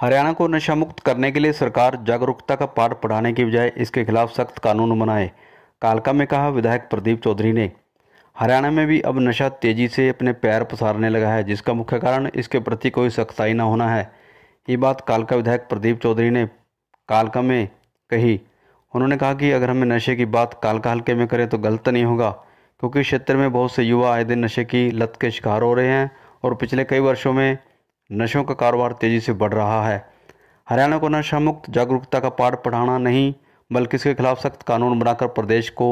हरियाणा को नशा मुक्त करने के लिए सरकार जागरूकता का पाठ पढ़ाने की बजाय इसके खिलाफ सख्त कानून बनाए कालका में कहा विधायक प्रदीप चौधरी ने हरियाणा में भी अब नशा तेजी से अपने पैर पसारने लगा है जिसका मुख्य कारण इसके प्रति कोई सख्ताई न होना है ये बात कालका विधायक प्रदीप चौधरी ने कालका में कही उन्होंने कहा कि अगर हमें नशे की बात कालका हल्के में करें तो गलत नहीं होगा क्योंकि क्षेत्र में बहुत से युवा आए दिन नशे की लत के शिकार हो रहे हैं और पिछले कई वर्षों में नशों का कारोबार तेज़ी से बढ़ रहा है हरियाणा को नशा मुक्त जागरूकता का पाठ पढ़ाना नहीं बल्कि इसके खिलाफ सख्त कानून बनाकर प्रदेश को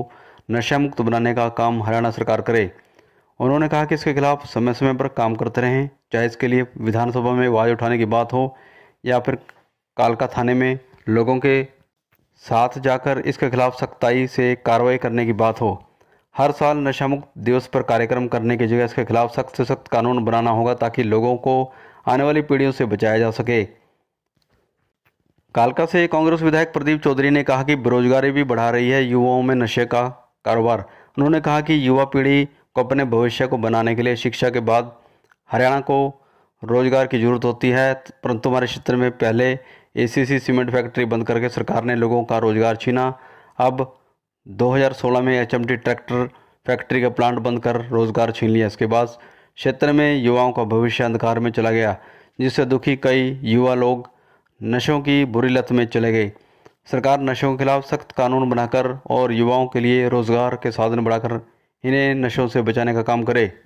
नशा मुक्त बनाने का काम हरियाणा सरकार करे उन्होंने कहा कि इसके खिलाफ समय समय पर काम करते रहें चाहे इसके लिए विधानसभा में आवाज़ उठाने की बात हो या फिर कालका थाने में लोगों के साथ जाकर इसके खिलाफ सख्ताई से कार्रवाई करने की बात हो हर साल नशा मुक्त दिवस पर कार्यक्रम करने की जगह इसके खिलाफ सख्त से सख्त कानून बनाना होगा ताकि लोगों को आने वाली पीढ़ियों से बचाया जा सके कालका से कांग्रेस विधायक प्रदीप चौधरी ने कहा कि बेरोजगारी भी बढ़ा रही है युवाओं में नशे का कारोबार उन्होंने कहा कि युवा पीढ़ी को अपने भविष्य को बनाने के लिए शिक्षा के बाद हरियाणा को रोजगार की जरूरत होती है परंतु हमारे क्षेत्र में पहले एसीसी सीमेंट फैक्ट्री बंद करके सरकार ने लोगों का रोजगार छीना अब 2016 में एचएमटी ट्रैक्टर फैक्ट्री का प्लांट बंद कर रोजगार छीन लिया इसके बाद क्षेत्र में युवाओं का भविष्य अंधकार में चला गया जिससे दुखी कई युवा लोग नशों की बुरी लत में चले गए सरकार नशों के खिलाफ सख्त कानून बनाकर और युवाओं के लिए रोजगार के साधन बढ़ाकर इन्हें नशों से बचाने का काम करे